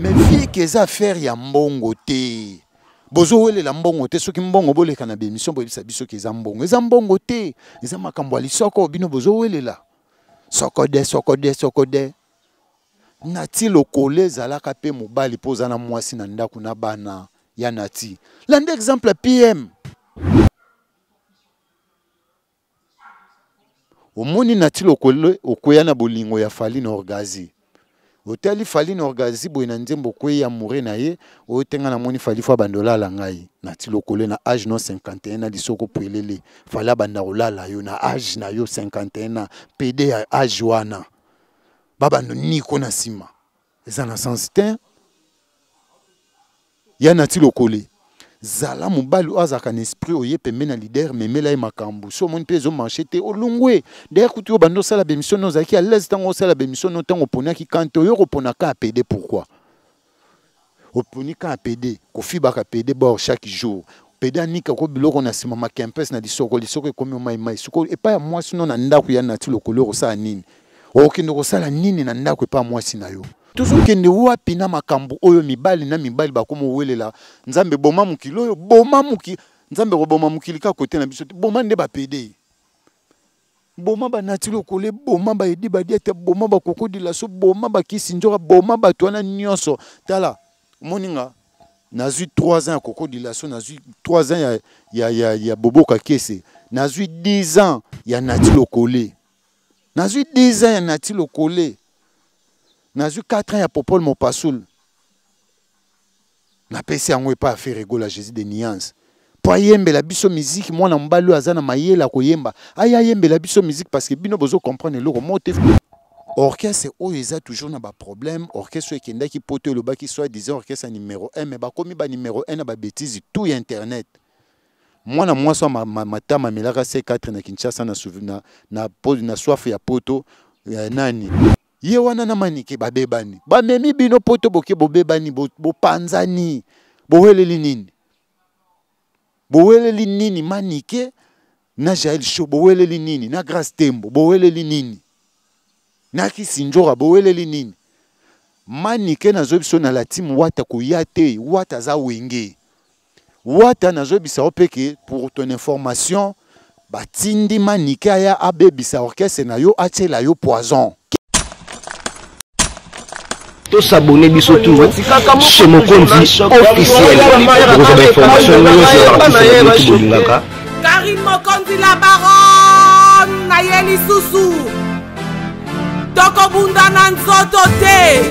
me vieke eza affaire ya mbongo te bozowelela mbongo te soki mbongo boleka na bémission boyebisa biso ke eza mbongo eza mbongo te eza makambo ya lisoko bino bozowelela sokode sokode sokode nati lokolo ezalaka mpe mobali mpo oza na mwasi na ndako na bana ya nati landa exemple ya pm omoni nati lokolo okwea na bolingo ya faline orgazi otali fali na orgazi boye na nzembo okwei amoure na ye oyo tenga namoni fali fo abanda olala ngai nati lokolo na age no 51 na lisoko pwelele fali abanda kolala yo na age na yo 51 na pede ya age wana babanda niko na nsima eza na sens te ya nati lokole zala mobali azaka azalaka esprit oye pembeni lider memela ye makambo so mon pezo manchete, te olongwe dere kutu oyo bandi bemission no ozalaki alaise ntango sala bemission no ntango oponaki kante pédé pourquoi. ka apede pourkui oponi ka ba ka pede bor chaque jour pede ka ko biloko na nsima makempese na lisoko lisoko mai omaimai soko pa ya mwasi no na ndako ya nati lokolo sa nini okokende sala nini na nda epai pa sina yo tozokende wapi na makambo oyo mibali na mibali bakoma owelela nzambe boma mokili oyo boma mokili nzambe koboma mokili kaka kote na biso te boma nde bapede boma banatili okole boma bayedi badia te boma bakokodila so boma bakisi nzoka boma bato wana nyonso tala omoninga nazwi 3 ans ya kokodila so nazwi 3 ans ya, ya, ya, ya boboka kese nazwi 10 ans ya natili okole nazwi 10 ans ya natili okole nazwi 4 ans ya Popol popole mopasul napesi yango faire afere à jésus de niance mpo la biso musique mwana mobali oyo aza na mayele akoyemba aya ayembela biso miziki parceke bino bozokomprendre eloko mo te orchestre oyo oh, eza toujours na problème, orchestre oyo pote le ba olobaki soit disant orchestre numéro 1 mais ba komi ba numéro 1 na ba babétise tout ya internet mwana ma, wa ma, amelaka c4 na kinshasa na, souvenir na, na, na soif ya poto ya nani ye wana na manike babebani bamemi bino mpo to boke bobebani bopanzani bo boweleli nini boweleli nini manike na jael sho boweleli nini na grace tembo boweleli nini na kisinjora boweleli nini manike nazoyebisa na latimu wata koya te wata aza wenge wata nazoyebisa yo mpe ke pour ton information batindi manike aya abebisa orchestre na yo atiela yo poison tosabone biso tout chez mokonzi officiel okozwa bainformation nyonso ya artiste bolingaka karine mokonzi la baron na ye lisusu tokobunda na nzoto te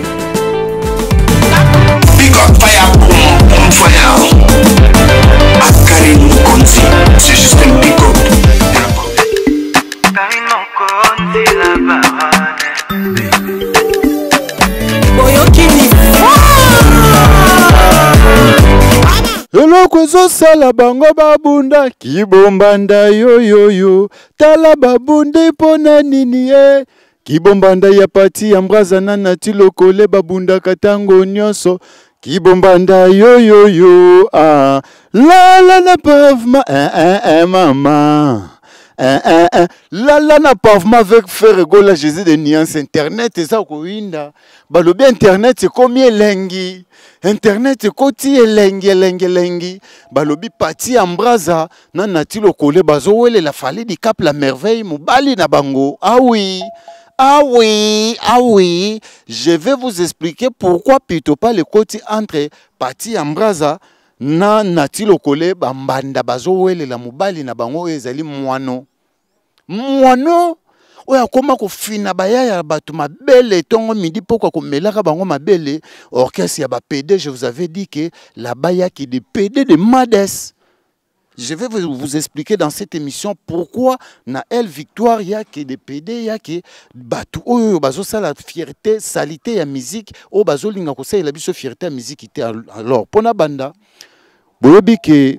Fire. Akari Mokonzi, c'est juste un pick-up. tozosala bango babunda kibombanda yoyoyo tala babundi mpo na nini ye kibombanda ya pati ya mbrazana na ti lokole babundaka ntango nyonso kibombanda yoyoyo ah, lala na pavema eh, eh, eh, mama Hein, eh, eh, hein, eh. hein. là, na pavement fait faire la jésus de nuances internet Bah, winda. balobi internet combien l'engi. internet ti l'engi l'engi l'engi. balobi pati Ambraza, mbraza na nati lokole bazowelela fali cap la merveille bali, na bango Ah oui, Ah oui, ah oui, je vais vous expliquer pourquoi plutôt pas le côté entre Pati Ambraza na nati lokole bambanda bazowelela mobali na bango oyo ezali mwano mwano oyo akóma kofina bayaya ya bato mabele ntongo midi poko akomelaka bango mabele orchestre ya bapd je vous avais dit ke labayaki de pd de mades Je vais vous expliquer dans cette émission pourquoi Naël Victoire, il y a que des PD, il y a que batu oh, oh, oh, bazo ça la fierté, salité la musique, oh, bazo linga kosa, il a biso fierté la musique était alors. Pona banda, boyobi que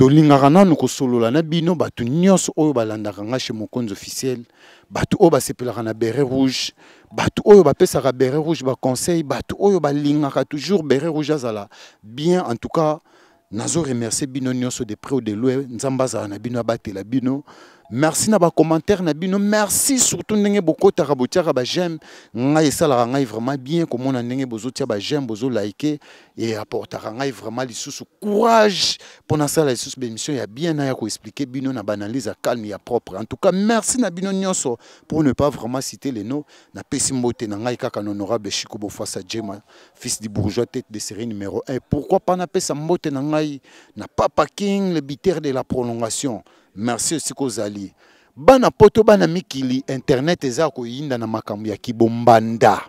nous nanu la na bino bato nyonso oyo balandaka nga chez mokonzi officiel bato c'est pour la beret rouge bato oyo la beret rouge baconseil bato oyo balingaka toujours beret rouge zala bien en tout cas nazo remercier bino so de près ou de loin nzambe azala na bino abatela bino merci na commentaire na bino merci surtout ndenge bokotaka botiaka j'aime ngai esalaka ngai vraiment bien on komona ndenge bozo liker bozolaike eapportaka ngai vraiment les sous courage mpona asala il y ya bien na ya koexplike bino na banalyse ya calme ya propre en tout cas merci na bino nyonso pour ne pas vraiment citer les noms napesi mbote na ngai kaka na honorable chico bofasa jema fils du bourgeois tête de série numéro 1 pourquoi pas napesa mbote na ngai na papa king le biter de la prolongation merci esika ozali bana poto bana mikili internet eza koyinda na makambo ya kibombanda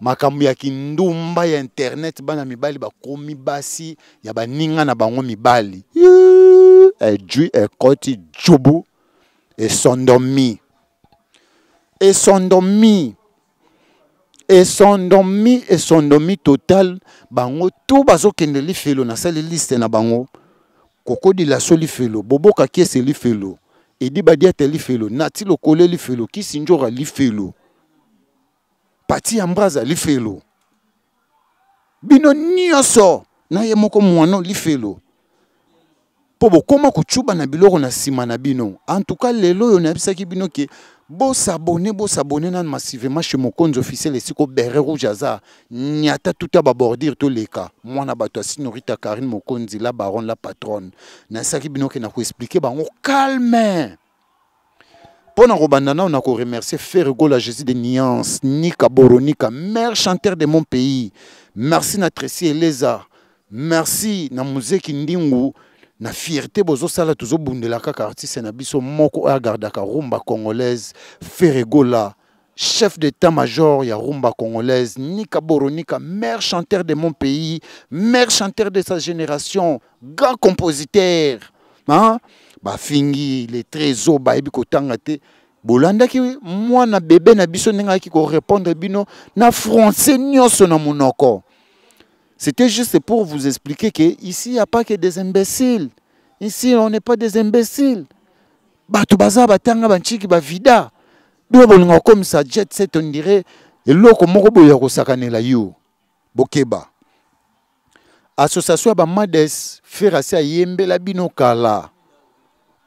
makambo ya kindumba ya internet bana mibali bakomi basi ya baninga na bango mibali ejwi ekoti jubu esondomi esondomi esondomi esondomi total bango to bazokende lifelo nasali liste na bango kokodila so lifelo bobokaki ese lifelo edi badia ete lifelo nati lokole lifelo kisinjora lifelo pati ya mbraza lifelo bino nyonso na ye moko mwana lifelo mpo bokóma kocuba na biloko na nsima na bino antuka lelo oyo nayebisaki bino ke Beau s'abonner, beau s'abonner massivement chez mon officiel et si vous Rouge tout à babordir tous les cas. Moi, na Karine Mokonzi, la baronne, la patronne. Na na bah, on calme. a ko remercier Fergo la de Niance, Nika Boronika, mère chanteur de mon pays. Merci Natressi Merci na Kindingu na fierté bozosala bundela ka artiste na biso moko garda Gardaka, rumba congolaise feregola chef d'état-major ya rumba congolaise nika boronika mère chanteur de mon pays mère chanteur de sa génération grand compositeur hein? bafingi le trésor bayebi kotanga tangate bolandaki mwana bebe na biso ki ko répondre bino na français nyonso na monoko c'était juste pour vous expliquer qu'ici, il n'y a pas que des imbéciles. Ici, on n'est pas des imbéciles. batubaza baza batanga vida. bavida do comme ça jet set on dirait comme moko boya ya kosakanela yo bokeba association ya bamades ferasi yembe la binokala.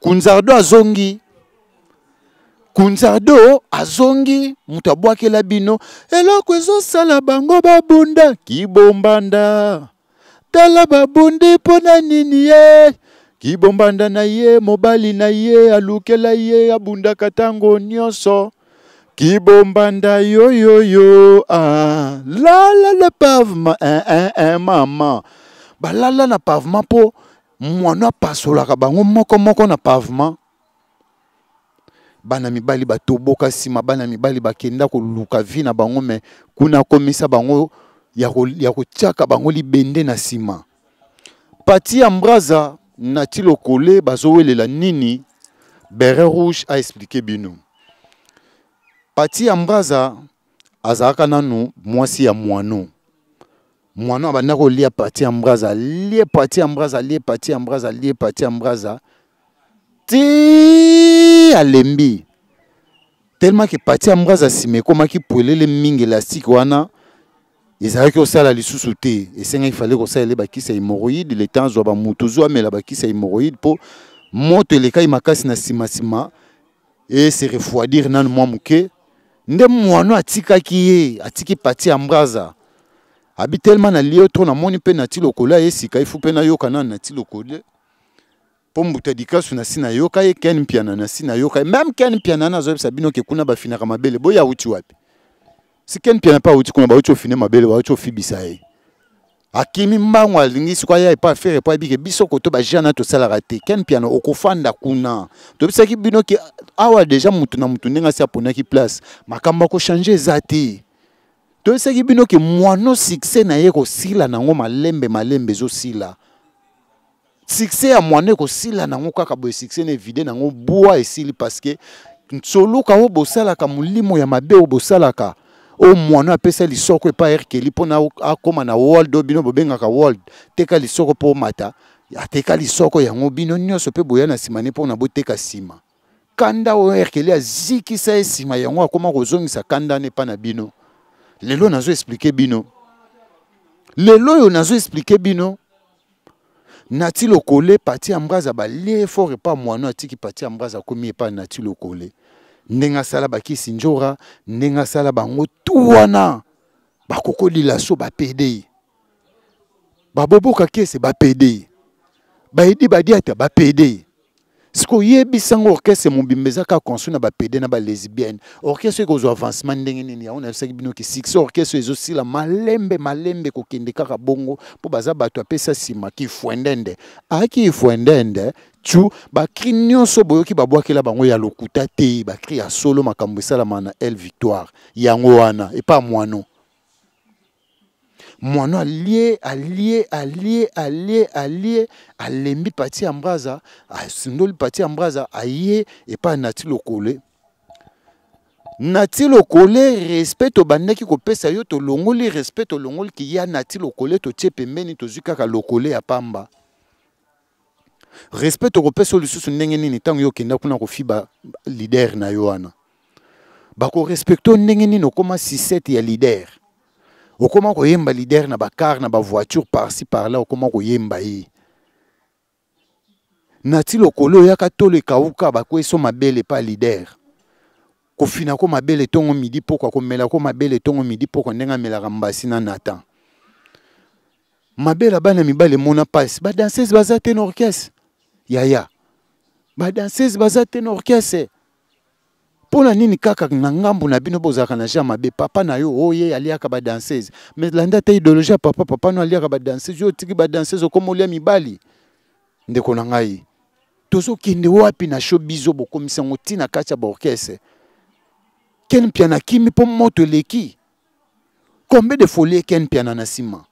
kunzardo azongi kunzado azongi moto abwakela bino eloko ezosala bango babunda kibombanda tala babundi mpo na nini ye kibombanda na ye mobali na ye alukela ye abundaka ntango nyonso kibombanda yoyoyo ah. lala le pavement eh, eh, eh, mama balala na pavement mpo mwana apasolaka bango moko moko na pavement bana mibali batoboka nsima bana mibali bakenda koluka vi na bango me kuna akomisa bango ya kotiaka bango libende na nsima pati ya mbraza na ti lokole bazowelela nini bere rouge a aexplike bino pati ya mbraza azalaka nanu mwasi ya mwano mwano abanda kolia pati ya mbraza alie pati ya mbraza alie pati ya mbraza alie pati ya mbraza, alie pati ya mbraza te alembi tellement ke parti ya mbwaza nsima ekomaki polele mingi elastike wana ezalaki kosala lisusu te esengaki fale kosalela bakisa hémoroïde le temps azwa bamutu zwa amela bakisa hémoroïde mpo moto elekai makasi na nsimansima ese refroidir nanu mwa moke nde mwano atikaki ye atiki parti ya mbraza abi telema nalie to namoni mpe nati lokola ye sika ifu mpe nayoka nanu nati lokole mpo moto adikasu na si nayoka ye ken mpiana na si nayoka ye meme ken mpiana ana azoyebisa bino ke kuna bafinaka mabele boya awuti wapi si ken mpiana mpe awuti kuna bauti ofine mabele bauti ofibisa ye akimi mbango alingi siko aya epa afere epa ayebike biso koto bajana tosalaka te ken mpiana okofanda kuna tobisaki bino ke awa deja motu na motu ndenge asi aponaki place makambo akochange eza te toyebisaki bino ke mwana succès na ye kosila nango malembe malembe ezosila succès ya mwana ekosila nango kaka boye succès na evide nango bwa esili parceke nsoluka oyo bosalaka molimo ya mabe oyo bosalaka oyo mwana apesa lisoko epai erkeli mpona akóma na world oyo bino bobengaka world teka lisoko mpo omata ateka lisoko yango bino nyonso mpe boya na nsima ne mpona boteka nsima kanda oyo erkeli azikisa ye nsima yango akóma kozongisa kanda ne epai na bino lelo nazo explike bino lelo oyo nazo explike bino nati lokole pati ya mbraze balie effort epa mwana atiki pati ya mbraze akómi epa nati lokole ndenge asala bakisi njora ndenge asala bango tu wana bakokolila so bapede ye baboboka kese bapede ye bayedi badia ete bapede ye siko oyebisa un orchestre mobimba eza kaka construit na ba un balesbienne orchestre a avancement ndenge nini yango nayebisaki bino ke succès orchestre la malembe malembe kaka bongo pour baza bato apesa nsima qui aki ah, tu qui qui boyoki la bango ya lokuta te qui a solo makambo la mana elle victoire yango wana epa mwano mwana alie alie alie alie alie alembi pati ya mbraza asundoli pati ya mbraza aye epai nati lokole nati lokole respect tobandaki kopesa yo tolongoli respect tolongoliki ya nati lokole totie pembeni tozwi kaka lokole ya pamba respect tokopesa yo lisusu ndenge nini ntango yo okenda kuna kofiba lider na yo wana bakorespecte o ndenge nini okóma sisete ya lider okoma koyemba lider na bakar na bavoiture parci parla okoma koyemba ye na ti lokolo oyaka tolo ekawuka bakoyeso mabele pa lider kofina ko mabele ntongo midi pokwa komela ko mabele ntongo midi pokwa ndenge amelaka mbasi na natan mabele bana mibale mona mpasi badansese baza te na orchestre yaya badansese baza te na orchestre mpo na nini kaka na ngambu na bino bozalaka na je ya mabe papa na yo oyo oh, ye aliaka badanseuse mais landa te idéologie ya papa papa no aliaka badanseuse yo otiki badanseuse okoma olia mibali ndeko na ngai tozokende wapi na sho bizo bokomisa yango ntina kati ya baorkestre ken piana kimi mpo moto eleki combien de folie ken piana na nsima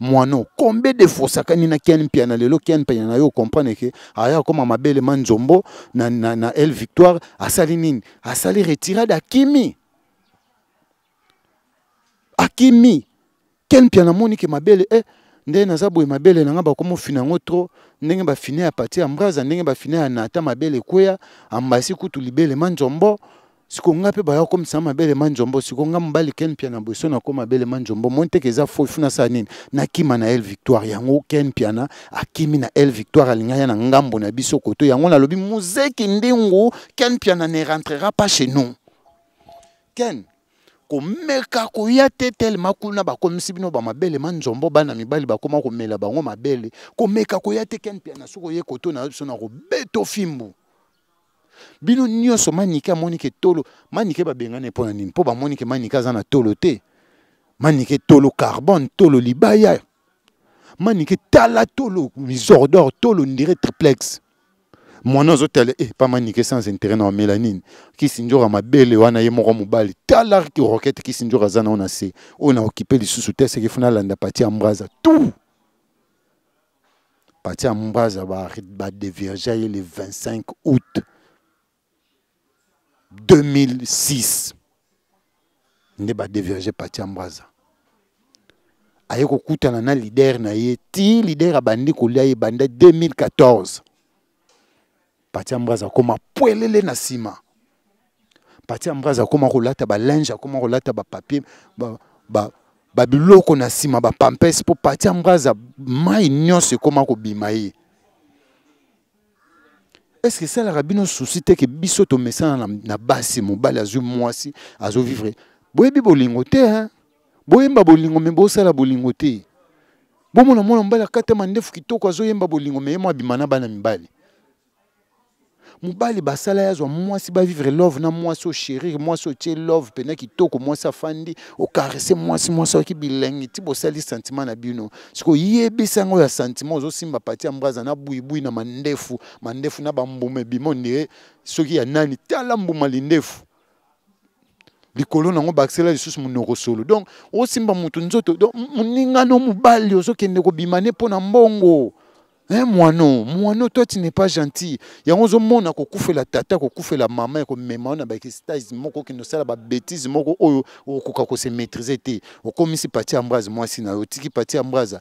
mwana okombede efosakani na ken mpiana lelo ken mpiana na yo okomprendre ke aya akóma mabele ma nzombo na, na, na el victoire asali nini asali retirade akimi akimi ken mpiana amoni ke mabele e eh, nde naza boye mabele na nga bakomofina yango tro ndenge bafine ya parti ya mbraza ndenge bafine ya nata mabele kweya ambasi kutu libele ma nzombo siko ngai mpe baya komisa mabele ma nzombo siko ngai mobali ken mpia na boso nakoma mabele ma nzombo moni teke eza fo efuna sala nini nakima na el victoire yango ken mpiana akimi na el victoire alingai ya na ngambo na biso koto yango nalobi mozeki ndingu ken mpiana ne rentrera pas chez nous ken komeka koya te telema kuna bakomisi bino bamabele ma nzombo bana mibali bakoma komela bango mabele komeka koya te ken mpiana soki oye koto na yo biso na kobeta ofimbu bino nyonso manike amonike tolo manike babengani mpo na nini mpo bamonike manike aza na tolo te manike tolo carbone tolo libaya manike tala tolo misordor tolo ndire triplex mwana azotala e eh, pa manike sans intérêt na wamela nini kisinjora mabele wana ye moko mobali tala rokete kisinjora aza o na se oyo na okipe lisusu te seki funa alanda pati ya mbraza tout pati ya mbraza de ye le 25 août 2006 nde badeverge parti ya mbraza aye kutana na leader na ye ti a bandi kolia ye 2014 parti ya ko ma poelele na sima. parti ya koma akoma ba balinge koma kolata ba papier ba, ba na sima ba pour parti ya mbraza mai ko ma ko bimaye est-ce que esalaka la susi te que biso tomesana na basse basi mobali azwi mwasi azovivre boyebi bolingo te hein? mba bolingo me bosala bolingo te bomona mona mbala akatama ndefu kitoko yemba bolingo me ye mwa bana mibali mobali basala ye azwa mwasi bavivre love na mwasi oshérir mwasi otie love mpena kitoko mwasi afandi okarese mwasi mwasi awaki bilengi ti bosali sentiment na bino sikoy oyebisa yango ya sentiment ozosimba pati ya mbraza na bwibwi na mandefu mandefu na bambuma ebima ondire soki ya nani tala mbuma lindefu likolo nango bakisela lisusu monoko solo donc osimba motu nzoto donc moningano mobali ozokende kobima ne mpo na mbongo Hein, moi non. toi tu n'es pas gentil. Il y a un monde qui a la tata, qui a la maman, qui a même qui a moko qui la bêtise, oyo, oyo, oyo, oyo, oyo, oyo, oyo, oyo, oyo, oyo, oyo, oyo,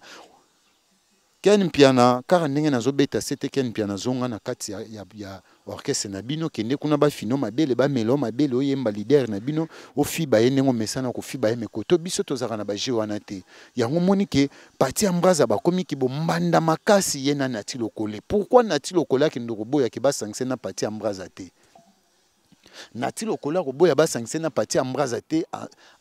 ken mpiana kaka ndenge nazobeta se te ken mpiana azonga na kati ya, ya, ya orchestre na bino kende kuna bafino mabele bamelo mabele oyemba lider na bino ofiba ye ndenge omesana kofiba ye mekoto biso tozalaka na baje wana te yango moni ke parti ya mbraza bakomiki bombanda makasi ye na nati lokole pourkui nati lokole akende koboyaki basangise na parti ya mbraza te nati lokola koboya basangisa na pati ambraza te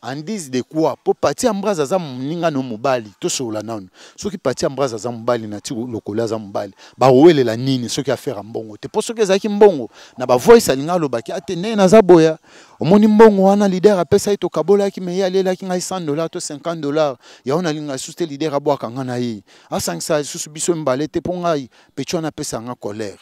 andise de kwa mpo pati ambraza aza moninga no mobali tosolola nanu soki pati ambraza aza mobali nati lokola aza mobali bakowelela nini soki affaire ya mbongo te mpo soki ezalaki mbongo na bavoice alinga alobaki ate ndenge naza boya omoni mbongo wana lider apesa ye tokabolaki me ye alelaki ngai 100 dollar to 50 dollar yango nalinga lisusu te lider abwaka nga na ye asangisa lisusu biso mibale te mpo ngai peti wana apesa nga colère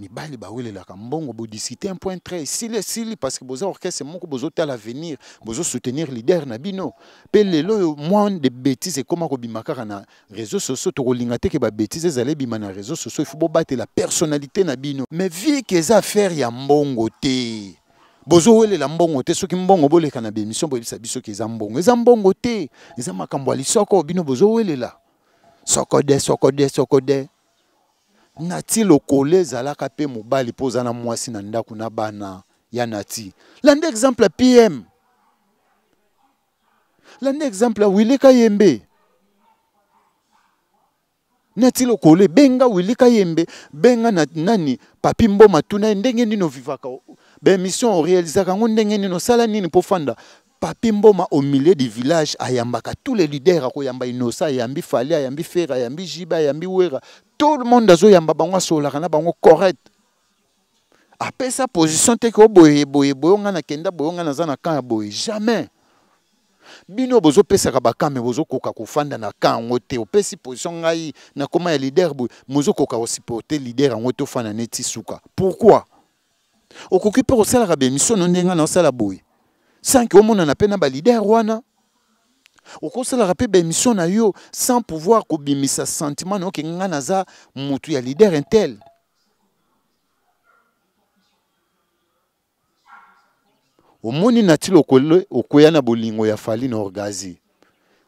mibali bawelelaka mbongo kambongo un point très esili sili, parce que boza orchestre moko bozotala avenir soutenir leader na bino n'abino lelo oyo mwa de bétise ekóma kobima na réseau sociaux tokolinga te ke babétise ezali ebima na réseau sociaux ifo bobatela personnalité mais vie ke eza affaire ya mbongo te bozowelela mbongo te soki mbongo boleka na bémission boyebisa biso ke eza mbongo eza mbongo te eza makambo ya lisoko bino bozowelela sokode sokode sokode na ti lokolo ezalaka mpe mobali mpo oza na mwasi na ndako na bana ya na ti landa exemple ya pm landa exemple ya wilika yembe na ti lokolo ebenga wilika yembe benga na nani papi mboma tuna ye ndenge nini ovivaka bemission orealizaka yango ndenge nini osala nini mpo fanda papi mboma au milieu du village ayambaka tous les leaders akoyamba inosa yambi Falia yambi fera yambi jiba yambi wera tout le monde yamba bango solara na bango correct apesa position te ko boye boye boye nga kenda boye nga naza na kan ya boye jamais bino me bozo koka kufanda na kan yango te pesi position ngai koma ya lider boye mozokoka kosuporte lider yango te fana neti suka pourkui okoki mpe kosalaka bemisio no ndenga na sala boye sanke omonana mpe na balider wana okosalaka mpe baémission na yo sans pouvoir kobimisa sentiment na yo ke ngai naza motu ya lider intel omoni natile okwea na bolingo ya fali na orgazi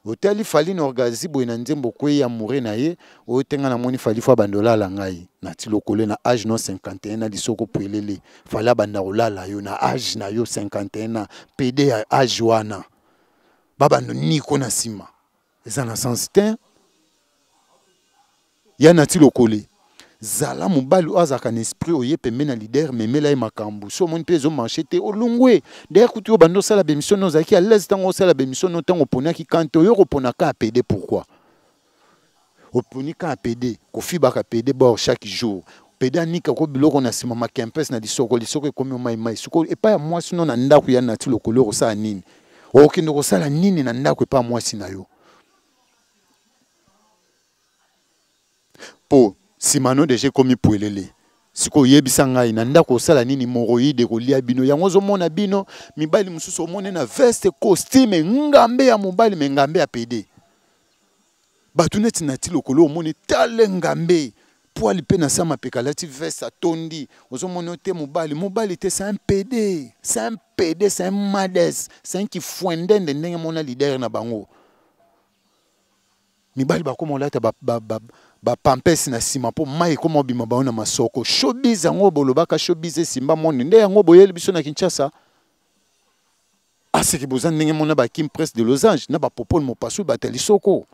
otali fali na organisi boye na nzembo okwei ya more na ye oyo te ngai namoni fali fo abanda olala ngai nati lokolo na age no 51 na lisoko pwelele fali abanda kolala yo na age na yo 51 na pede ya age wana babanda niko na nsima eza na sens te ya nati lokole zala mobali oyo azalaka na esprit oye pembe na lider memela ye makambo so omoni mpe ezomarche te olongwe dere kutu oyo bando sala bemission no ozalaki alaise ntango osala bemission no ntango oponaki kante pédé pourquoi? ka apede pourkui oponi ka apede kofibaka pédé bor chaque jour pede ko biloko na sima makempese na lisoko lisoko mai omaimai soko epai ya moi no na ndako ya nati lokolo okosala nini okokende sala nini na ndako pas à yo nsima no deja ekómi pwelele sikoyo oyebisa ngai na ndako osala nini moroide kolia bino yango ozomona bino mibali mosusu omone na veste costume ngambe ya mobali me ngambe ya pede bato neti na ti lokolo omoni tale ngambe poile mpe na sa mapeka alati veste atondi ozomona te mobali mobali te c'est un pede c'est un pede c'est un mades c'est un kifwendende ndenge mona lidere na bango mibali bakoma olata bapampesi na nsima mpo mai ekoma obima bango na masoko shobis yango bolobaka shobis esimba moni nde yango boyeli biso na kinshasa aseki boza ndenge mona bakim presse de losange na bapropole mopasui bateli soko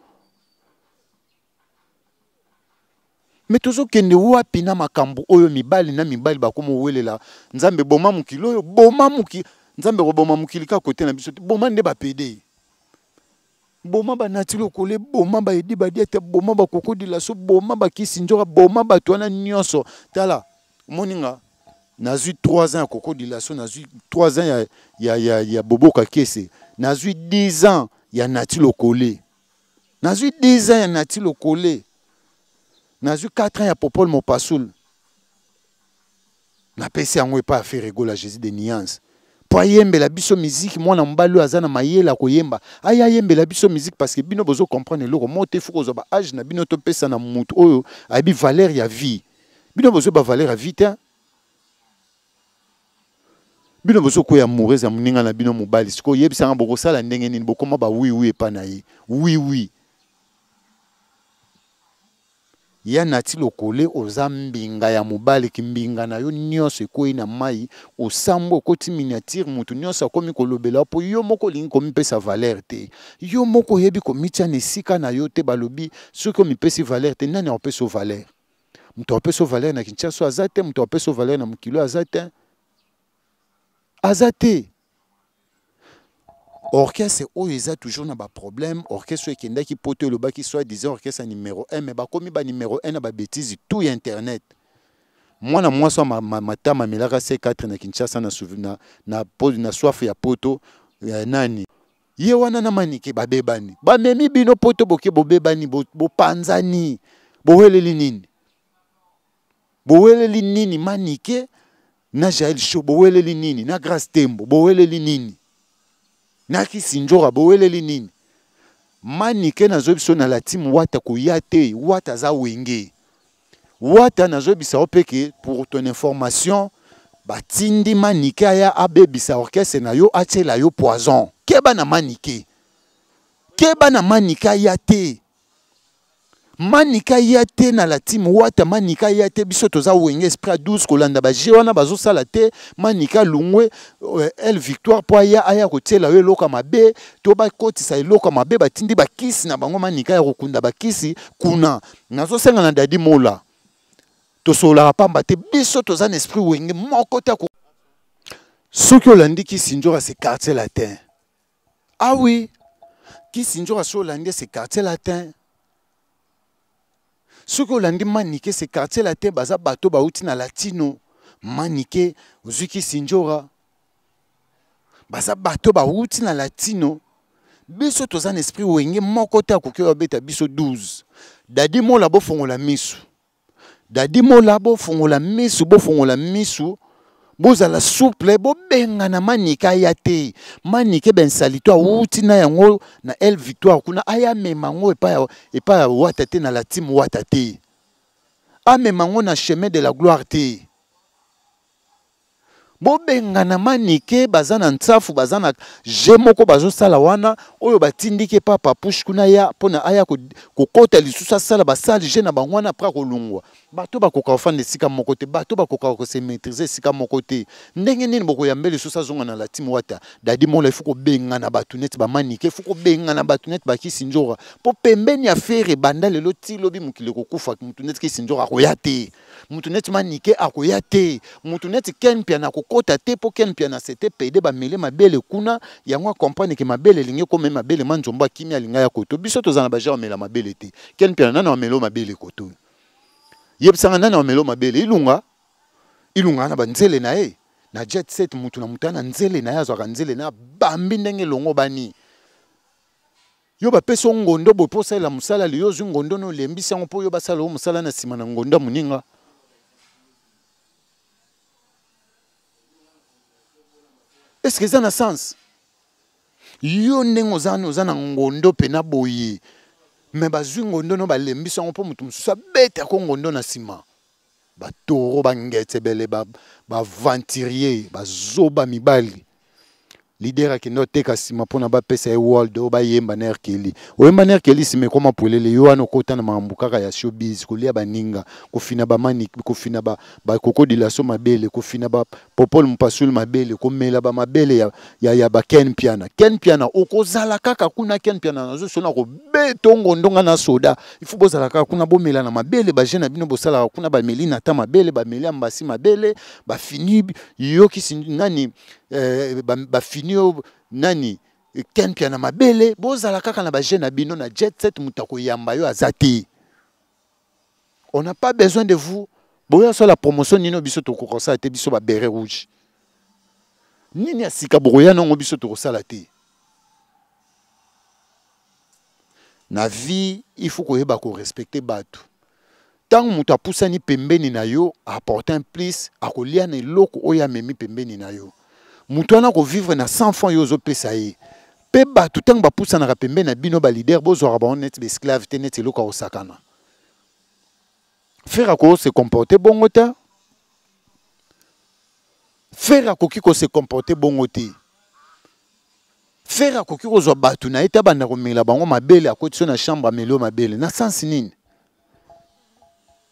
me tozokende wapi na makambo oyo mibali na mibali bakoma owelela nzambe boma mokili oyo boma mokili nzambe koboma mokili kaka kote na biso te boma nde bapede boma natilo kole boma bayedi badia ete boma bakokodila so boma bakisi nzoka boma bato nyonso tala Moninga, nazwi 3 ans ya kokodila so nazwi 3 ans ya, ya, ya, ya boboka kese nazwi 10 ans ya nati lokole nazwi 10 ans ya nati lokole nazwi 4 ans ya popole mopasul napesi yango epai afere egola jésus de niance po la biso musique, mwana mobali azana mayela koyemba. mayele akoyemba aya la musique parce que bino comprendre loko moko te fo ba age na bino pesa na mutu oyo bi valeur ya vie bino ba ba ya vie hein? bino bozo amoureuse ya muninga na bino mobali sikoyo oyebisanga sala ndenge nini bokoma bawiwi oui na ye oui, oui. ye na ti lokole oza mbinga ya mobaleki mbinga na yo nyonso ekwei na mai osambo okoti miniatire motu nyonso akómi kolobela mpo yo moko olingi komipesa valeur te yo moko oyebi komitia na esika na yo te balobi soki omipesi valeur te nani akopesa o valeur moto apesa o valeur na kinshasa aza te moto apesa o valeur na mokilo aza te aza te orchestre oyo eza toujours na baproblème orchestre oyo ekendaki mpo te olobaki soi disant orchestre ya numéro 1 mais bakomi banuméro 1 na babétise tout ya internet mwana mwasi oyo matama amelaka c4 na kinshasa na, na, na, na soife ya poto ya nani ye wana na manike babebani bamemi bino poto boke bobebani bopanzani bo boheleli nini boheleli nini manike na jael sho boheleli nini na grace tembo boheleli nini nakisinjora boweleli nini manike nazoyebisa oyo na latime wata koya te wata aza wenge wata nazoyebisa yo peke pour ton information batindi manike aya abebisa orchestre na yo atiela yo poison keba na manike keba na manike aya te manika ya te na la time wata manika ya te biso toza wenge esprit ya 12 kolanda baje wana bazosala te manika lungwe el eh, victoire mpo aya aya kotiela yo eloko ya mabe to bakotisa eloko ya mabe batindi bakisi na bango manika ya kokunda bakisi kuna nazosenga na dadi mola tosololaka pamba te biso toza na esprit wenge moko te soki olandi kisinjora se quartier latin awi ah, oui. kisinjora so olandi se quartier latin soki olandi manike se quartier la te baza bato bauti na latino manike ozwiki sinjora baza bato bauti na latino biso toza na esprit wenge moko te akoki oyo abeta biso 12 dadi mola bofongola misu dadi mola bofongola misu bofongola misu bozala souple bobengana manika aya te manika ebensali to awuti na yango na l victoire kuna aya amema yango epai ya wata te na latime wata te amema yango na chemin de la gloire te bobengana manike baza na ntsafu baza na je moko bazosala wana oyo batindiki epa papushe kuna ya mpona aya kokɔta lisusu asala basali je na bango wana apres akolungwa bato bakoka kofanda esika moko te bato bakoka kose maîtrise esika moko te ndenge nini bokoyambe lisusu azonga na latime wata dadi mola ifu kobengana bato neti bamanike ifu kobengana bato neti bakisi njora mpo pembeni ya fere ebanda lelo ti lobi mokili kokufa motu neti kisi njora akoya te motu neti manike akoya te motu neti ken mpia na kokɔta te mpo ken mpia na sete pede bamele mabele kuna yango akomprendre ke mabele elingi komema mabele ma nzombo akimi alinga ya koto biso toza na bagere omela mabele te ken mpia na nani amelo mabele koto yebisanga nani amelo mabele ilunga ilunga na banzele na ye na jet set motu na motu ya na nzele na ye azwaka nzele na bambi ndenge elongo bani yo bapesa yo ngondo boye mpo osalela mosala leyo ozwi ngondo na olembisi yango mpo yo basala yo mosala na nsima na ngondo ya moninga estce eza na sens yo ndenge oza wana oza na ngondo mpena boye me bazwi ngondo no balembisi yango mpo motu mosusu abetako ngondo na nsima batoro bangete ebele baventurier ba bazoba mibali lider akende oteka nsima mpona bapesa ye world oyo bayemba na erkeli oyemba na erkeli nsima ekoma polele yo wana okota na makambo kaka ya showbiz kolia baninga kofina bamanik kofina bakokodila ba, so mabele kofina popole mupasuli mabele komela bamabele ya, ya, ya baken piana ken piana okozala kaka kuna ken piana nazosona kobeta ngondonga na soda ifo bozala kaka kuna bomela na mabele ba na bino bosalaka kuna bameli na ta mabele bameli ya mbasi mabele bafini yokisi nani eh, bafini ba nani ken piana mabele bozala kaka na bagene na bino na jet set moto akoyamba yo aza te on n'a pas besoin de vous boya sala promotion nini biso tokokosala te biso babere rouge nini ya sika bokoya nango biso tokosala te na vie il faut koyeba korespecte bato ntango moto apusani pembeni na yo apporte un plus akolia na eloko oyo amemi pembeni na yo moto wana akovivre na 100 franc yo ozopesa ye mpe bato ntango bapusanaka pembeni na bino balider bozwaka bango neti baesclave te neti eloko akosakana faire se comporter bon te faire quoi se comporter bongo te faire akoki quoi na te faire komela bango a akoti sur na chambre ma quoi na sans nini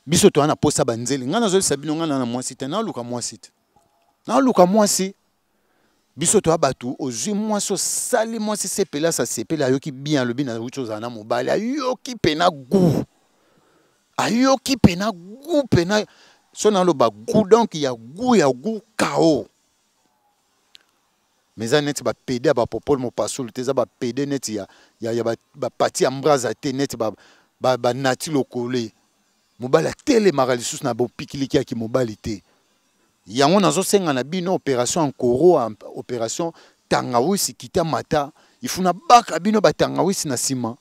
biso na posa banzele ngana zo sabino ngana na na luka te biso bon quoi bien na quoi na mobali yo ki ayoki mpena gu mpena so naloba gu donk ya gu ya gu kao me eza neti bapede ya bapopole mopasulu te eza bapede neti ya, ya, ya bapati ya mbraza te neti banati ba, ba lokole mobali atelemaka lisusu na bopikiliki yaki mobali te yango nazosenga na bino opération ankoro opération tangawisi kita mata ifuna baka bino batangawisi na nsima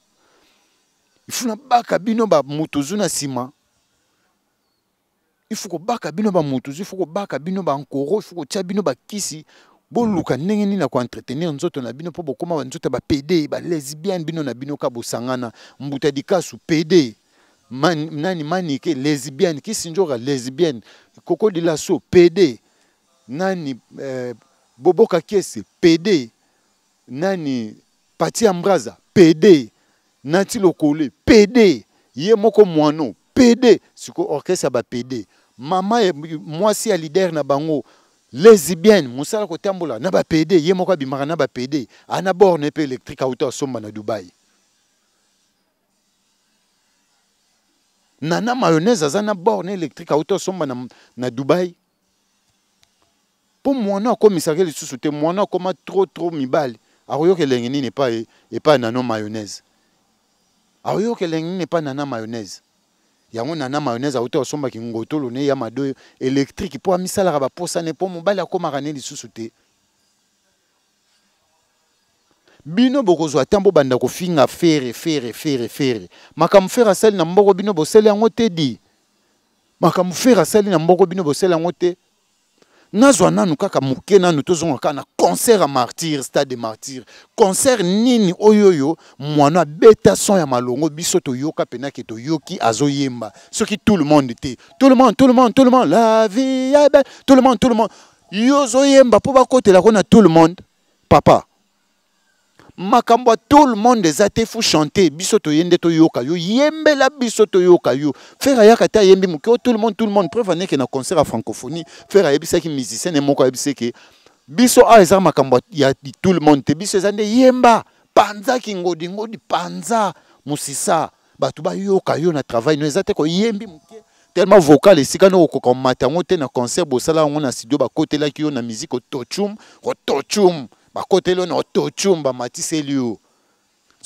ifu nabaka bino bamoto zu na nsima ifu kobaka bino bamoto zu ifu kobaka bino bankoro ifu kotia bino bakisi boluka ndenge nini na koentretenir nzoto na bino mpo bokóma banzoto ya bapede balesbiane bino na bino ka bosangana mbuta dikasu pede Man, nani manike lesbienne kisinjoka lesbienne kokodilaso pd nani eh, boboka kiese pd nani pati ambraza pd nati lokole pd ye moko mwano pd sikoyo orchestre ya bapd mama ya mwasi ya lider na bango lesibienne mosala kotambola na bapd ye moko abimaka na bapd ana borne mpe électrique auta asomba na dubai nana mayonnaise aza na borne électrique auta asomba na, na dubai mpo mwana akomisaka lisusu te mwana akoma tro tro mibale akoyoka elenge nini epai nano mayonnaise aoyokela nini epai nana mayonnaise yango nana mayonnaise auti aosombaki ngotolo ne ya madoyo électrique mpo amisalaka baposane mpo mobali akómaka ne lisusu te bino bokozwa ata mpo banda kofinga fere fere fere fere makambo fere asali na mboko bino bosala yango te di makambo fere asali na mboko bino bosala yango te nazwa nanu kaka mukena nanu tozonga ka na concert à martyre stade de martyre concert nini oyo mwana beta son ya malongo biso toyoka penake toyoki azoyemba qui tout le monde te tout le monde tout le monde tout le monde la vie tout le monde tout le monde yo ba kote la kona tout le monde papa makambo tout le monde eza te fu chante biso yende to yoka yo la biso yoka yo frere ayaka te yembe moke oh, tout le monde tout le monde preuve que na concert à francophonie frere ayebisaki musicienne moko ayebisaki biso aza eza makambo ya tout le monde te biso zande nde yemba panza ki ngodi panza mosisa batuba yoka yo na travail no eza te yembi moke tellement vocal esika no okoka omata yango te na concert bossala on na studio a yo na musike ko otochum bakoteli na ototiomba matiseli yo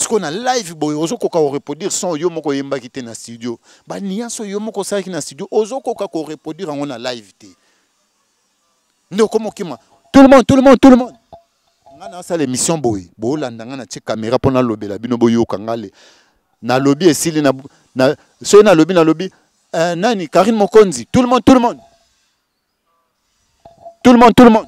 qu'on na live boy ozo koka reproduire son yo moko qui te na studio Ba banianse yo moko ki na studio ozokoka koreproduire on a live te nde okoma kima. tout le monde tout le monde tout le monde ngai naosala boy boye boolanda ngai natie caméra mpo nalobela bino na ngale nalobi esili na lobby nalobi eh, nani karine mokonzi tout le monde tout le monde tout le monde tout le monde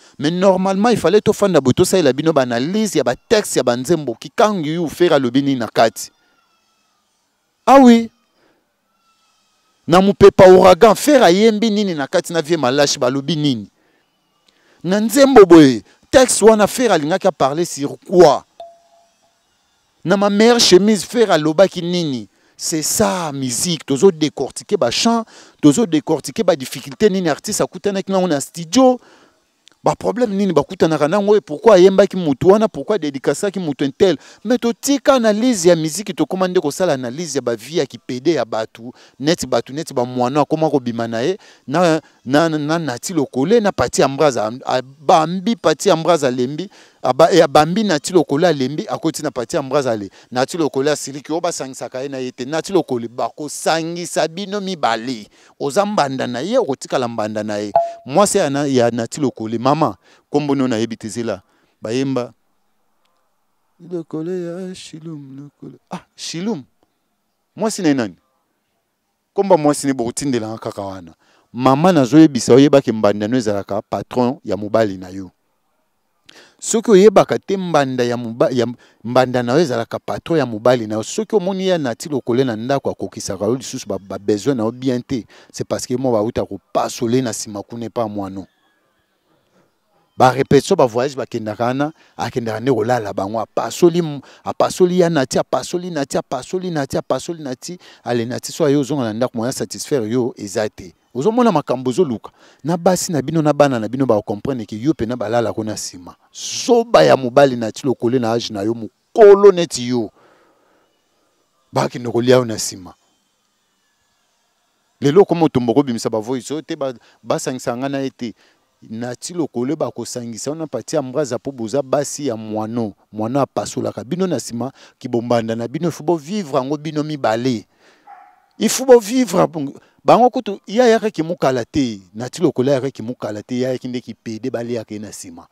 mais normalement y a un texte il y a un ya banzembo kikangi u fera alobi nini na kati ah oui. na mopepa ouragan faire ayembi nini na kati na vie ba balobi nini na nzembo boye texte wana linga ka parler sur quoi na ma mère chemise fere ki nini c'est ça musique tozo décortiquer chant, tozo décortiquer difficulté nini artiste akutanaki nango na studio problème nini bakutanaka nango pourquoi yemba ki motu wana pourkui adedikasaki motu intel me une analyse ya miziki tokóma sala kosala analyse ya vie ya kipede ya net neti net neti mwana ko bimanae na ye na, na, na, na ti lokole na pati ya ba bambi pati ambraza lembi. Eh, abambi na ti lokolo alembi akoti na parti ambroise ale na ti lokolo ya siliki oyo basangisaka ye na ye te na ti lokolo bakosangisa bino mibale oza mbanda na ye okotikala mbanda na ye mwasi ya na ti lokolo mama kombono nayebi te zela bayemba lokolo ya shilum lokolo ah shilum mwasi na nani komba mwasi ne bokotindelanga kaka wana mama nazoyebisa oyebaki mbanda no ezalaka patron ya mobali na yo soki oyebaka te mbanda ya muba, ya mbanda na yo ezalaka patron ya mobali na yo soki omoni ye nati lokole na ndako akokisaka yo lisusu babesoin na yo bien te c'est parce que mo bauta kopasole na nsima kuna epa mwano barepetition bavoyage bakendaka wana akendaka nde kolala bango apasoli apasoli ya na ti apasoli na ti apasoli na ti apasoli na ti ale na ti so aye ozonga na ndako moya satisfaire yo eza te ozomona makambo ozoluka na basi na bino na bana na bino bakomprendre ke yo mpena balalako na nsima zoba ya mobali na ti lokole na age na yo mokolo neti yo bakende kolia yo na nsima lelo okoma otomboka obimisa bavoice oyo te basangisaka ngai na ye te na ti lokolo bakosangisa wana pati ambrase mpo boza basi ya mwano mwana apasolaka bino na nsima kibombanda na bino ifu bovivre yango bino mibale ifu bovivre bango kutu ya yaka kimukala te na ti lokola yaka kimukala te ya nde kipede baliaka ye na sima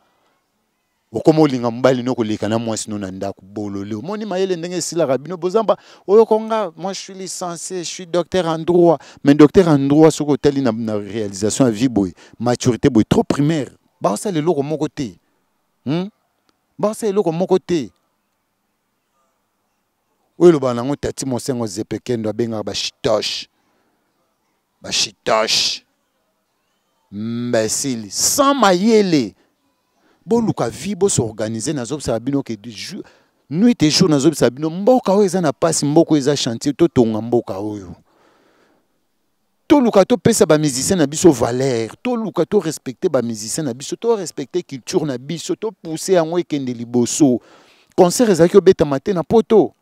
okoma olinga mobali no koleka na mwasi no na ndako bolole omoni mayele ndenge sila kabino bozamba oyokonga moi je suis licencié je suis docteur en droit mais docteur en droit soki otali na, na réalisation à vie boy maturité boy trop primaire baosala eloko moko te hmm? le loko moko te oyo elobaka nango tati mosengo zepekendo abengaka bashitoshe bashitosh ben, mbesili sans mayele boluka vie bosorganize nazobisala bino ke nuit et jour nazobisala bino mboka oyo eza na pasi mboka oyo eza chantier totonga mboka oyo toluka topesa bamusicien na biso valeur toluka torespecte bamusicien na biso torespecte culture na biso yango ekende liboso concert ezalaki obetama te na poto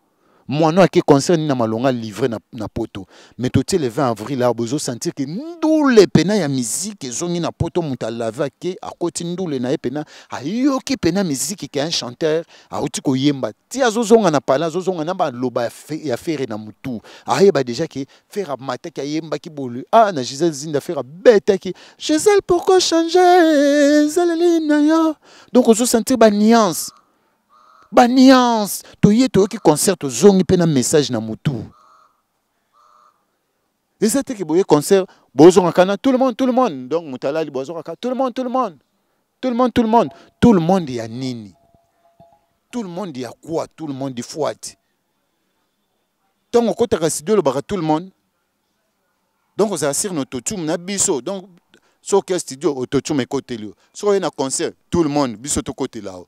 moi non concert nini na malonga livré na, na poto mais tout le 20 avril sentir que ke les pena ya musique zongi na poto moto ke a akoti ndule na a pena ayoki pena qui ke un chanteur ko koyemba ti zozonga na pala azozonga na baloba ya fere na aye ba déjà ke fere yemba ki bolu. ah na gisele zinda bête ki. gisele pourquoi changer zale na yo donc ba nuance baniance toye qui concert zongi pe na message na ça eza teke boye concert bozongaka na tout le monde tout le monde donc moto alali bozongaka tout le monde tout le monde tout le monde tout le monde tout le monde y a nini tout le monde a quoi tout le monde fois ati ntango okɔtaka le olobaka tout le monde donc on sur notre autotume na biso donc sur ya studio autotume ekoteli yo soki oye na concert tout le monde biso là o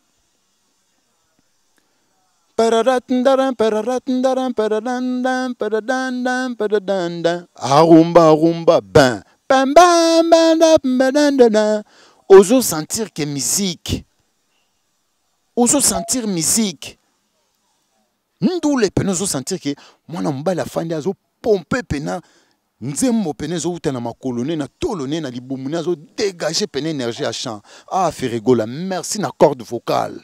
Arumba, rumba, ben. Oso sentir que musique. Oso sentir musique. Ndou le pena sentir que moi na la fandi azo pompe pena nzembo pene ezowuta que makolo na tolo na libumu azo dégage pene énergie à champ ah ferigola merci na corde vocale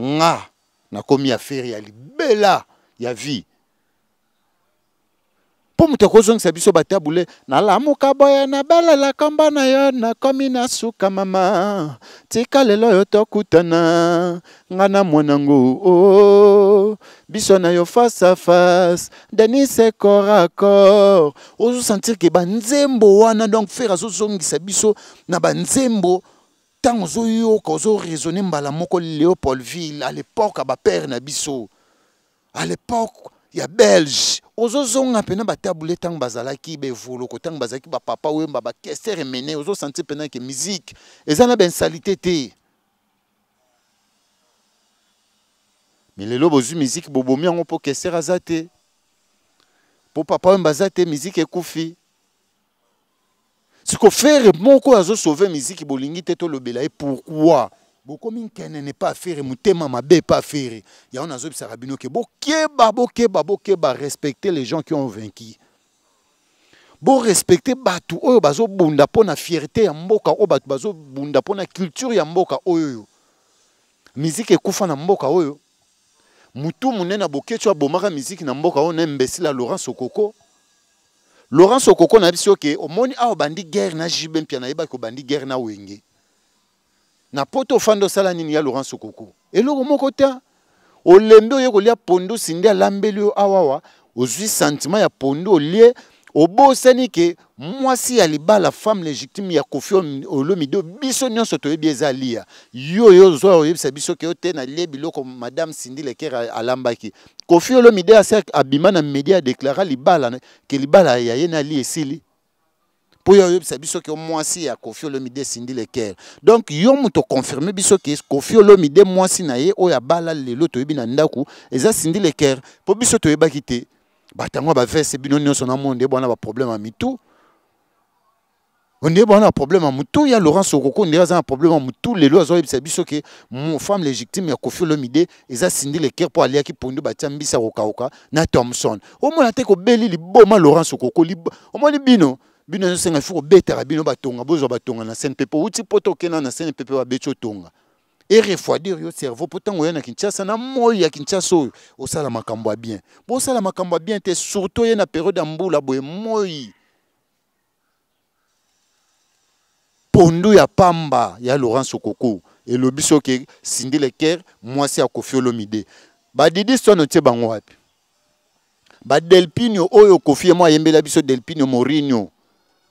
nga nakomi affaire ya libela ya vie mpo moto akozongisa biso batabule nalamuka boye nabalelaka mbana yo nakomi nasuka mama tika lelo oyo tokutana nga na mwanango o oh. biso na yo face a face denise corps a corps ozosentir ke banzembo wana donc fere azozongisa biso na banzembo ntango ozoyoka ozoraisonne mbala moko léopoldville à l'époque à bapere na biso à l'époque ya belge ozozonga mpena batabule ntango bazalaki bevoloko papa bazalaki bapapa oyemba emené emene senti pena ke musique. eza ben salité. bainsalite te musique lelo bozwi musique, bobomi yango mpo kester aza te Pour papa oyemba musique sikofere moko Pourquoi miziki bolingi te tolobela Pourquoi? min pas mabe pas Vous ke les gens qui ont vaincu borespecte respecter oyo bazobunda pona fierté ya mboka oyo bazobunda pona culture ya mboka oyo miziki ekufa na mboka oyo mutu miziki na mboka oyo na laurence okoko na biso ke omoni awa obandi guerre na jibe mpia nayebaki obandi guerre na wenge na poto ofanda osala nini ya laurence okoko eloko moko te olembi oye kolia pondu sindi alambeli oyo awawa ozwi sentiment ya pondu olie obosani ke mwasi la femme légitime ya kofi lomide biso nyonso toyebi eza lia yo oyo ozwa oyebisa biso ke yo te nalie biloko madame sindi leker alambaki kofi olomide a abima na media adeklara libala ke libala ya ye na si esili Po yo oyebisa biso ke mwasi ya kofi olomide sindi leker donc yo moto okonfirme biso ke kofi olomide mwasi na ye oyo abala lelo toyebi na ndako eza sindi leker mpo biso toyebaki te bah batango bavese bino nyonso na mo ndeyeba wana baproblème ya on ondeyeba wana baproblème ya motu ya Laurent okoko ndeye aza un problème les lois lelo azoyebisa que mon femme légitime ya kofi olomide eza sindi qui pour aliaki battre batia mbisa ya kokauka na thomson omona te kobeli liboma au okoko omoni bino bino fou fo kobetaka bino batonga bozwa batonga na Saint pepe tu mpo tokenda na sene pepe babeti otonga erefoidir yo cerveau mpo ntango oya na kinshasa na moi ya kinshasa oyo osala makambo ya bien bosala makambo ya bien te surtout ye na periode ya mbula boye moi pondu ya pamba ya laurence okoko elobi soki sindi leker mwasi akofi olomide badidis wana otie bango wapi badelpinio oyo kofi ye mo ayembela biso delpinio morinio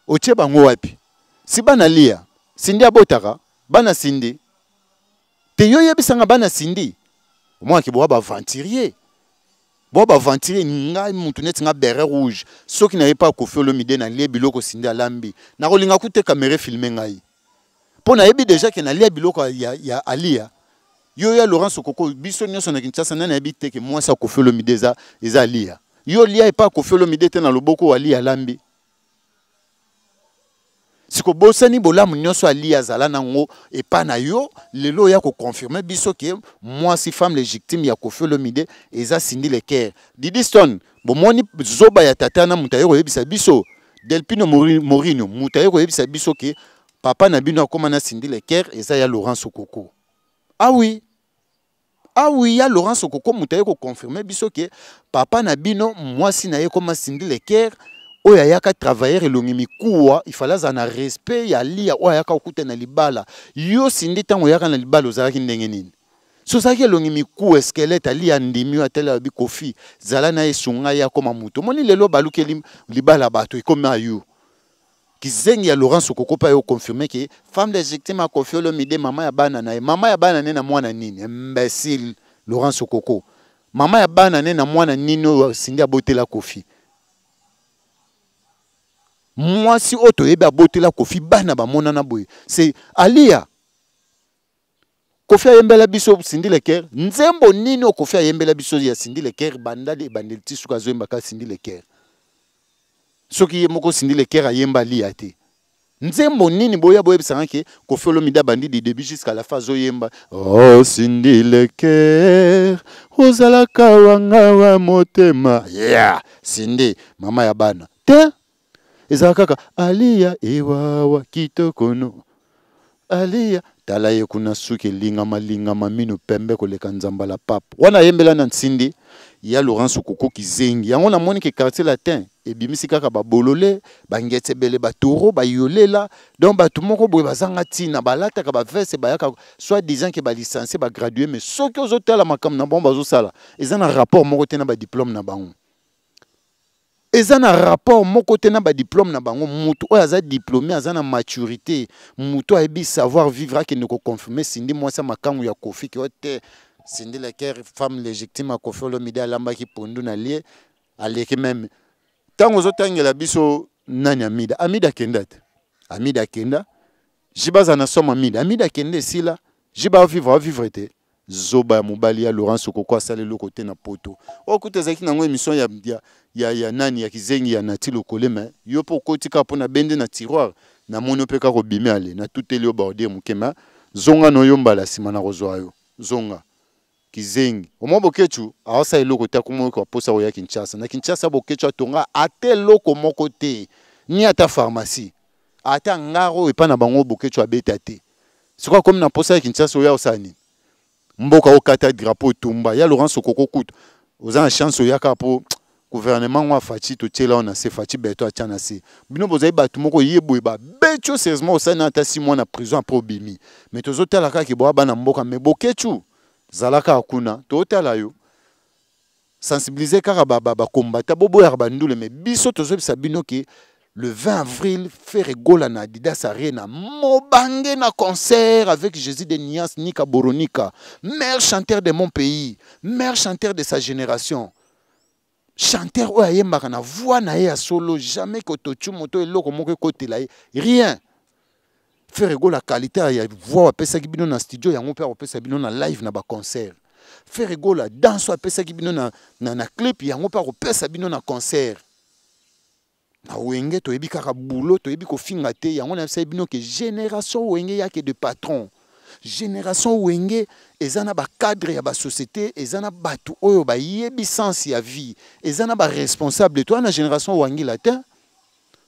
otie bango wapi si bana lia sindi abotaka bana sindi peyo oyebisanga bana sindi omwaki bowa baventurier bowa baventurier ngai mutu neti nga bere rouge soki nayebi mpa akofi olomide nalia biloko sindi alambi nakolinga kute kamera efilme ngai mpo yebi deja ke nalia biloko ya, ya alia yo ya laurence okoko biso nyonso na kinshasa nani ayebi te ke mwasi akofi olomide eza, eza alia yo lia epa akofi olomide te na loboko alia alambi siko bosani bolamu nyonso ali azala nango epai na yo lelo oya koconfirme biso ke mwasi femme légitime ya kofi olomide eza sindi lecaire didiston bomoni zoba ya tata na moto aye koyebisa biso delpino morino moto aye koyebisa biso ke papa na bino akóma na sindi lecaire eza ya laurence okoko awi ah awi ah ya laurence okoko moto aye koconfirme biso ke papa na bino mwasi na ye kóma sindi lecaire oyo ayaka travailleur elongi mikuwa ifale azala na respect ya lia oyo ayaka kokuta na libala yosi nde ntango oyaka na libala ozalaki ndenge nini so ozalaki elongi mikuwa eskelete alia ndimi oyo atele babi kofi zala na ye esunga ye akóma motu omoni lelo balukeli libala ya bato ekómi ayo kizengi ya laurence okokopa yo confirme ke femme de victime akofi olomide mama ya bana na ye mama ya bana ne na mwana nini imbécile laurence okoko mama ya bana ne na mwana nini oyo asingi abotela kofi mwasi oto toyebi abotela kofi bana na boye se aliya kofi yembela biso sindi leker nzembo nini oyo kofi yembela biso ya sindi leker bandali ebandeli ti zoemba ka sindi leker soki ye moko sindi leker ayemba yemba te nzembo nini boya boebsanke ke kofi olomidi bandi de début jusqu'à la fin oh, sindi leker ozalaka wanga wa motema ya yeah. sindi mama ya bana te ezala kaka aliya ewawa kitokono aliya tala ye kuna suki elingamalingama mino pembe koleka la pape wana yembela na nsindi ya laurence okokoki zengi yango namoni ke quartier latin ebimisi kaka babolole bangeti ebele batoro bayolela donc bato moko boye bazanga ntina balataka bavese bayaka soit disant ke ba bagradue mais soki ozotala makambo na bango bazosala eza na rapport moko te na badiplome na bango eza na rapport moko te na badiplôme na bango motu oyo aza diplôme aza na maturité motu ayebi savoir vivre akende koconfirme sindi mwasi makambo ya kofiki oyo te sindi leker femme légitime akofi olomide alambaki pondu na lie aleki meme ntango ozotangela biso nani amida amida akenda te amida akenda jibaza na somo amida amida akenda esila jiba avivre avivre te zoba ya mobali ya laurence okoko asala eloko te na poto okuta oh, ezalaki nango émission ya, ya, ya, ya nani ya kizengi ya nati lokole me yo mpo okoti kaka bende na tiroire namoni mpe kaka obimi ale natuteli yo baorde mokema zonga na oyo mbala nsima na kozwa yo zonga kizengi omwa bokechu aosa eloko te akomoyoka aposa koya kinshasa na kinshasa bokechu atonga ata eloko moko te ni ata pharmacie ata ngaro epa na bango bokechu abeta te sikoyo akomi na mposa ya kinshasa oyo aosala nini mboka okata drapeau etumba ya laurence okoko kutu oza na chance oyaka mpo gouvernement ngo afaci totiela oyo na se faci beto atya na se bino bozali bato moko ye boye babeti o sérieusement osali na ata si mwa na prison apre obimi me tozotala kaka eboya bana mboka me boketu zala kaka kuna tootala yo sensibilize kaka bakombata boboyaka bandule me biso tozoyebisa bino ke le 20 avril, Ferregola na Adidas Arena, Mobangé na concert avec Jésus de Nias Nika Boronika, mère chanteur de mon pays, mère chanteur de sa génération. Chanteur oyo ayembaka voix na solo, jamais kototu moto eloko moko Kote là, rien. la qualité a voix Pesa dans na studio yango mpe Pesa dans na live na baconcert. Ferregola danse apesaki bino na, na, na clip yango mpe Pesa bino na concert. na wenge toyebi kaka bulo toyebi kofinga te yango na yebisai bino ke génération wenge yake de patron génération wenge eza na bacadre ya basociété eza na bato oyo bayebi sense ya vie eza na baresponsable toza na génération wangila te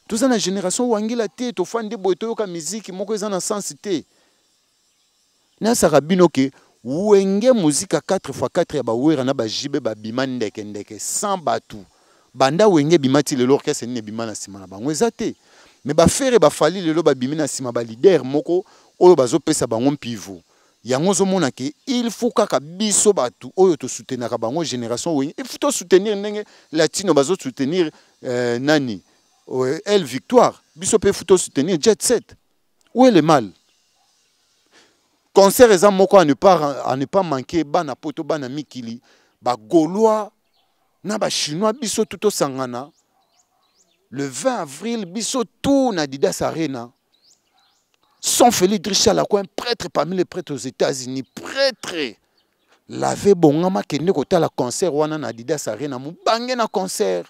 toza na génération wangila te tofandi boye toyoka miziki moko eza na sense te nasaka bino ke wenge mozika 4 x 4 ya bawera na bajibe babima ndekendeke sans bato banda wenge ebima ti lelo orchestre nini ebima na nsima na bango eza te me bafere bafali lelo babimi na nsima balider moko oyo bazopesa bango mpivo yango ozomona ke il faut kaka biso bato oyo tosutenaka bango génération wenge il faut tosoutenir ndenge latino bazosoutenir euh, nani euh, elle victoire biso mpe faut tosoutenir jet set où est le mal concert eza moko à ne pas, à ne pas manquer bana poto bana mikili bagaulois Naba Chinois biso tout le 20 avril biso tout na didas arena son félix richard quoi un prêtre parmi les prêtres aux états-unis prêtre lave bongama kota la concert wana na didas arena bangé na concert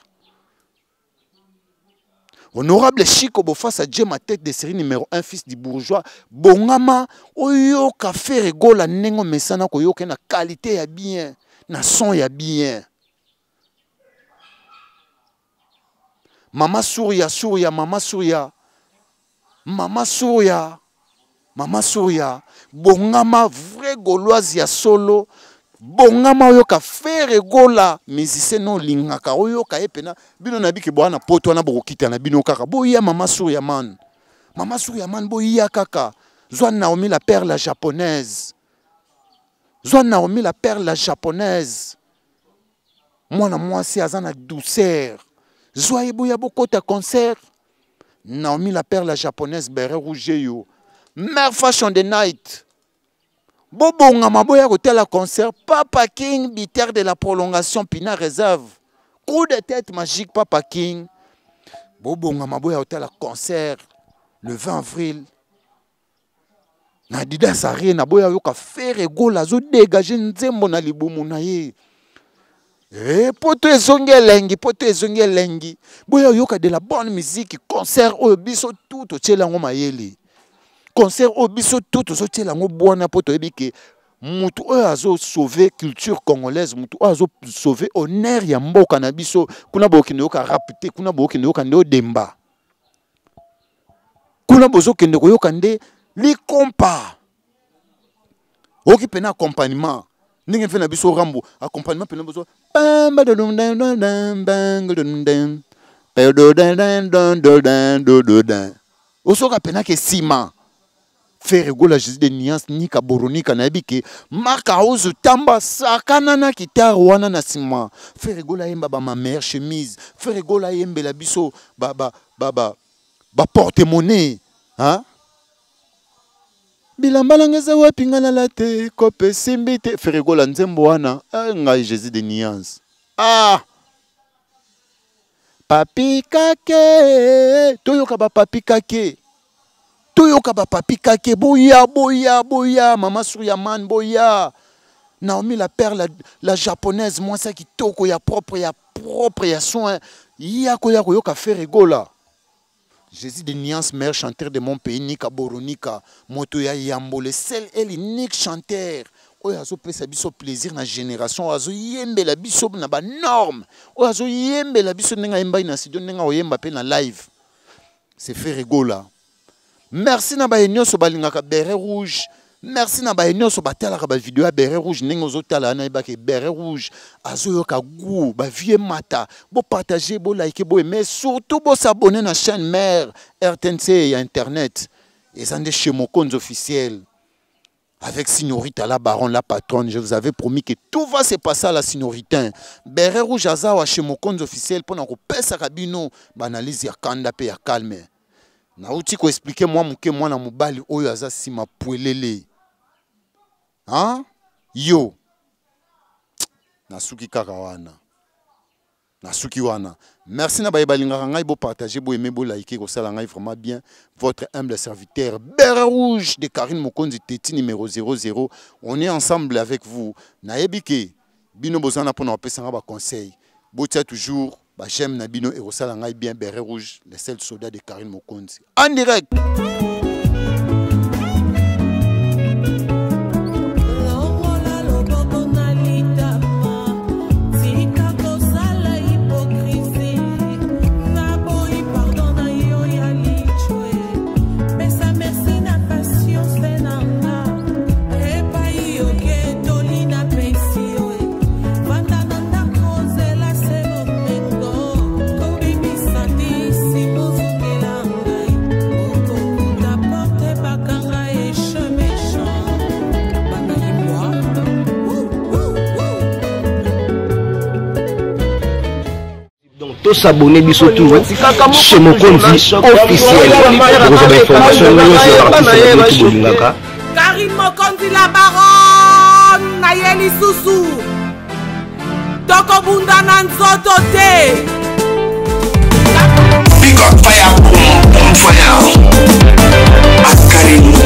honorable chico bofasa dieu ma tête de série numéro 1 fils du bourgeois bongama oyo, faire nengo mesana ko koyoka na qualité ya bien na son ya bien mama surya surya mama surya mama surya mama surya bongama vrai gauloise ya solo bongama oyoka fere egola musicien no olingaka oyoka ye pena bino nabiki bwana poto wana bokokita na bino kaka boya mama surya man mama surya man boya kaka zwa naomi la perle la japonaise zwa naomi la perle la japonaise mwana mwasi aza na douceur Zouaïbou Yabokota concert. Naomi la perle la japonaise Beret Rouge Mère Fashion the Night. Bobo Ngamaboya hôtel à concert. Papa King, Bitter de la prolongation, Pina Reserve. Coup de tête magique, Papa King. Bobo Ngamaboya hôtel à concert. Le 20 avril. Nadida Saré, Naboya Yoka Ferre Gola, Zo dégager Nzembo na Liboumounaye mpo eh, to ezongi elengi mpo l'engi. ezongi yoka boya la bonne musique concert au biso tu au yango yeli. concert au biso tu au yango bwana mpo toyebi ke mutu oyo culture congolaise mutu oyo sauvé honneur ya mboka na biso kuna bokende yoka rap te kuna bokende yoka ndo demba. kuna kende koyoka nde likompa oki accompagnement ndenge fait na biso rambo, accompagnement mpena bozwa osoka mpenaka sima. faire egola jésus de niance nika boronika ni ke maka ozo tamba sakana na kitare na la faire egola ma mère chemise faire egola la biso baba baba, ba, ba, ba monnaie hein? bilamba nanga eza wapi ngai nala te kope esimbi te ferigola nzembo wana ngai jésus de niance ah papi kake toyoka bapapi kake toyoka bapapi kake boya boya boya mama suryaman boya naomi la père la, la japonaise mwasi ya kitoko ya propre ya propre ya soin ya koya koyoka ferigola Jésus de Niance, meilleur chanteur de mon pays, Nika Boronika, Motoya Yambole, seul et l'unique chanteur. Oyo azopesa biso plaisir na génération Yembe, la biso na norme oyo azoyembela biso nenga ayembaki na studio nenga oyemba pe na live c'est fait rigolo. merci na baye balinga ka beret rouge merci na baye nyonso la vidéo ya beret rouge ndenge ozotala wana ke beret rouge azoyoka ba vie mata bo like bo mais surtout à na chaîne mère rtnc ya internet eza nde chez compte officiel avec Signorita, la baronne, la patronne. Je vous avais promis que tout va se passer à la Signorita. Beret Rouge Azawa chez compte officiel pour nous repasser ba banalise ya kanda pe ya calme. Nauti ko expliquer moi mouke moi na mobali oyo aza sima puelele. Hein? yo nasuki kaka nasuki wana merci na baye balingaka ngai bo liker. ko sala ngai vraiment bien votre humble serviteur Berre rouge de karine mokonzi teti numéro 00 on est ensemble avec vous na bino bozala na ba conseil bo botia toujours J'aime na bino e sala ngai bien Berre rouge le sel soldat de karine mokonzi en direct tosabone biso touche mokonzi officiel okozwa bainformation nyonso ya artiste bolingaka karine mokonzi la baron na ye lisusu tokobunda na nzoto te Big up fire, boom, boom fire. Akari